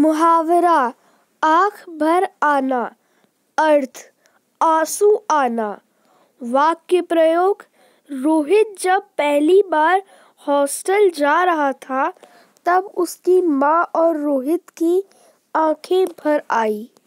मुहावरा आंख भर आना अर्थ आंसू आना वाक्य प्रयोग रोहित जब पहली बार हॉस्टल जा रहा था तब उसकी माँ और रोहित की आंखें भर आई